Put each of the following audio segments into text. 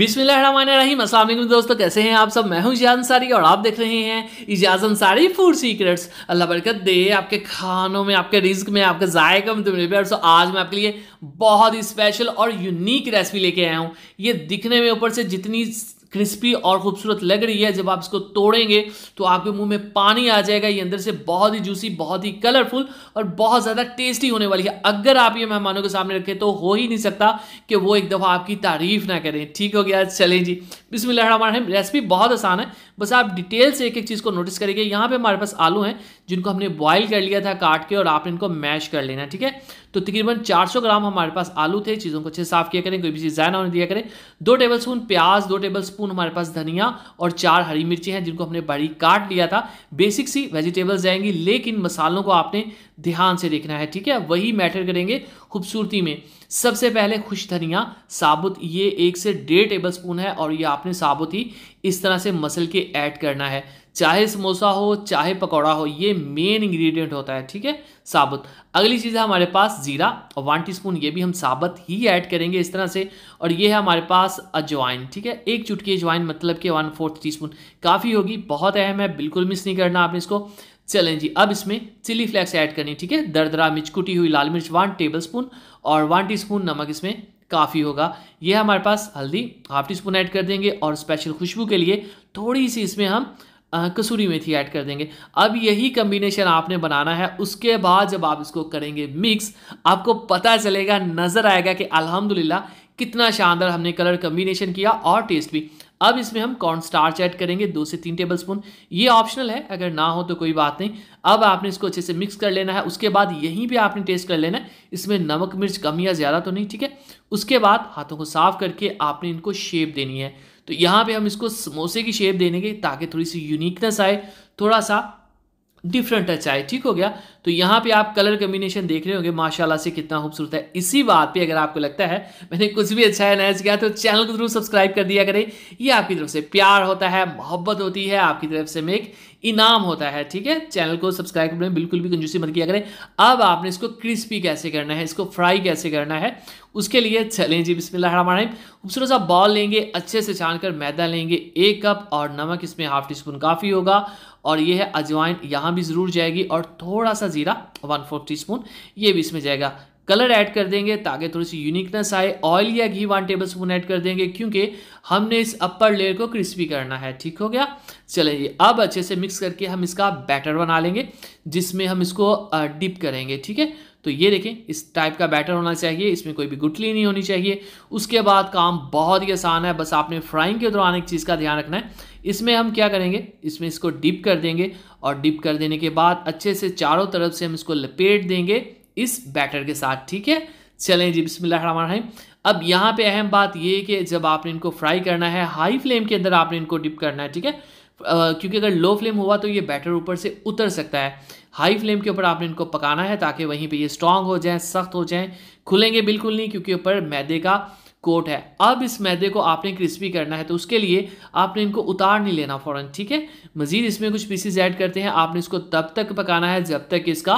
बिस्मिल्लाहिर्रहमानिर्रहीम अस्सलाम वालेकुम दोस्तों कैसे हैं आप सब मैं हूं इजाज अंसारी और आप देख रहे हैं इजाज अंसारी फूड सीक्रेट्स अल्लाह बरकत दे आपके खानों में आपके रिज्क में आपके जायका में तुम्हें और सो आज मैं आपके लिए बहुत ही स्पेशल और यूनिक रेसिपी लेके आया हूं ये दिखने में ऊपर से जितनी क्रिस्पी और खूबसूरत लग रही है जब आप इसको तोड़ेंगे तो आपके मुंह में पानी आ जाएगा ये अंदर से बहुत ही जूसी बहुत ही कलरफुल और बहुत ज़्यादा टेस्टी होने वाली है अगर आप ये मेहमानों के सामने रखें तो हो ही नहीं सकता कि वो एक दफ़ा आपकी तारीफ ना करें ठीक हो गया चलें जी बिस्मिल्लाहमान रेसिपी बहुत आसान है बस आप डिटेल से एक एक चीज़ को नोटिस करेंगे यहाँ पर हमारे पास आलू हैं जिनको हमने बॉयल कर लिया था काट के और आपने इनको मैश कर लेना ठीक है तो तकरीबन 400 ग्राम हमारे पास आलू थे चीज़ों को अच्छे साफ़ किया करें कोई भी चीज़ जाना होने दिया करें दो टेबल स्पून प्याज दो टेबल स्पून स्पून हमारे पास धनिया और चार हरी मिर्ची हैं जिनको हमने बारीक काट लिया था बेसिक सी वेजिटेबल्स जाएंगी लेकिन मसालों को आपने ध्यान से देखना है ठीक है वही मैटर करेंगे खूबसूरती में सबसे पहले खुश धनिया साबुत ये एक से डेढ़ टेबल स्पून है और ये आपने साबुत ही इस तरह से मसल के ऐड करना है चाहे समोसा हो चाहे पकौड़ा हो ये मेन इंग्रेडिएंट होता है ठीक है साबुत अगली चीज़ है हमारे पास जीरा और वन टीस्पून ये भी हम साबुत ही ऐड करेंगे इस तरह से और ये है हमारे पास अजवाइन ठीक है एक चुटकी अजवाइन मतलब कि वन फोर्थ टीस्पून काफ़ी होगी बहुत अहम है बिल्कुल मिस नहीं करना आपने इसको चलें जी अब इसमें चिली फ्लेक्स ऐड करनी ठीक है दरदरा मिर्च कुटी हुई लाल मिर्च वन टेबल स्पून और वन स्पून नमक इसमें काफ़ी होगा ये हमारे पास हल्दी हाफ टी स्पून ऐड कर देंगे और स्पेशल खुशबू के लिए थोड़ी सी इसमें हम कसूरी मेथी ऐड कर देंगे अब यही कम्बिनेशन आपने बनाना है उसके बाद जब आप इसको करेंगे मिक्स आपको पता चलेगा नज़र आएगा कि अल्हम्दुलिल्लाह कितना शानदार हमने कलर कम्बिनेशन किया और टेस्ट भी अब इसमें हम कॉर्न स्टार्च ऐड करेंगे दो से तीन टेबल स्पून ये ऑप्शनल है अगर ना हो तो कोई बात नहीं अब आपने इसको अच्छे से मिक्स कर लेना है उसके बाद यहीं पे आपने टेस्ट कर लेना है इसमें नमक मिर्च कम या ज़्यादा तो नहीं ठीक है उसके बाद हाथों को साफ करके आपने इनको शेप देनी है तो यहाँ पे हम इसको समोसे की शेप देने के ताकि थोड़ी सी यूनिकनेस आए थोड़ा सा डिफरेंट टच आए ठीक हो गया तो यहाँ पे आप कलर कम्बिनेशन देख रहे होंगे माशाल्लाह से कितना खूबसूरत है इसी बात पे अगर आपको लगता है मैंने कुछ भी अच्छा है नया किया तो चैनल को जरूर सब्सक्राइब कर दिया करें ये आपकी तरफ से प्यार होता है मोहब्बत होती है आपकी तरफ से में एक इनाम होता है ठीक है चैनल को सब्सक्राइब करने में बिल्कुल भी कंजूसी मत किया करें अब आपने इसको क्रिस्पी कैसे करना है इसको फ्राई कैसे करना है उसके लिए चलें जी बिस्मिल्लाहिर्रहमानिर्रहीम खूबसूरत सा बॉल लेंगे अच्छे से छान कर मैदा लेंगे एक कप और नमक इसमें हाफ टी स्पून काफ़ी होगा और ये है अजवाइन यहाँ भी ज़रूर जाएगी और थोड़ा सा ज़ीरा वन फोर टी ये भी इसमें जाएगा कलर ऐड कर देंगे ताकि थोड़ी सी यूनिकनेस आए ऑयल या घी वन टेबल स्पून ऐड कर देंगे क्योंकि हमने इस अपर लेयर को क्रिस्पी करना है ठीक हो गया चलिए अब अच्छे से मिक्स करके हम इसका बैटर बना लेंगे जिसमें हम इसको डिप करेंगे ठीक है तो ये देखें इस टाइप का बैटर होना चाहिए इसमें कोई भी गुटली नहीं होनी चाहिए उसके बाद काम बहुत ही आसान है बस आपने फ्राइंग के दौरान एक चीज़ का ध्यान रखना है इसमें हम क्या करेंगे इसमें इसको डिप कर देंगे और डिप कर देने के बाद अच्छे से चारों तरफ से हम इसको लपेट देंगे इस बैटर के साथ ठीक है चलें जी बिस्मिल्लाहिर्रहमानिर्रहीम अब यहाँ पे अहम बात ये कि जब आपने इनको फ्राई करना है हाई फ्लेम के अंदर आपने इनको डिप करना है ठीक है क्योंकि अगर लो फ्लेम हुआ तो ये बैटर ऊपर से उतर सकता है हाई फ्लेम के ऊपर आपने इनको पकाना है ताकि वहीं पे ये स्ट्रांग हो जाएं सख्त हो जाएं खुलेंगे बिल्कुल नहीं क्योंकि ऊपर मैदे का कोट है अब इस मैदे को आपने क्रिस्पी करना है तो उसके लिए आपने इनको उतार नहीं लेना फ़ौरन ठीक है मज़ीद इसमें कुछ पीसीज ऐड करते हैं आपने इसको तब तक पकाना है जब तक इसका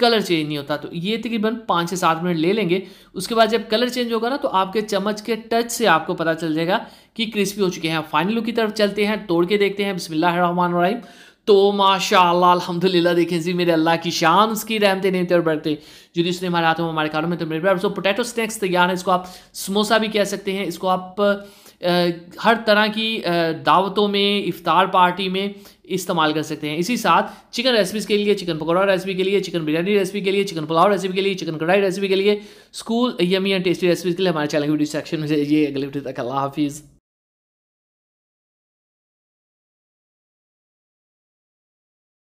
कलर चेंज नहीं होता तो ये तकरीबन पाँच से सात मिनट ले लेंगे उसके बाद जब कलर चेंज होगा ना तो आपके चम्मच के टच से आपको पता चल जाएगा कि क्रिस्पी हो चुके हैं फाइनल लुक की तरफ चलते हैं तोड़ के देखते हैं बिस्मिल्लाह रहमान रहीम तो माशा अल्हम्दुलिल्लाह देखें जी मेरे अल्लाह की शान उसकी रहमतें नहीं और बढ़ते जो उसने हमारे हाथों में हमारे कारों में तो मेरे प्यार सो पोटैटो स्नैक्स तैयार है इसको आप समोसा भी कह सकते हैं इसको आप आ, हर तरह की दावतों में इफ्तार पार्टी में इस्तेमाल कर सकते हैं इसी साथ चिकन रेसिपीज़ के लिए चिकन पकौड़ा रेसिपी के लिए चिकन बिरयानी रेसिपी के लिए चिकन पुलाव रेसिपी के लिए चिकन कढ़ाई रेसिपी के लिए school yummy and tasty recipes के लिए हमारे चैनल की वीडियो सेक्शन में ये अगले वीडियो तक अल्लाह हाफिज़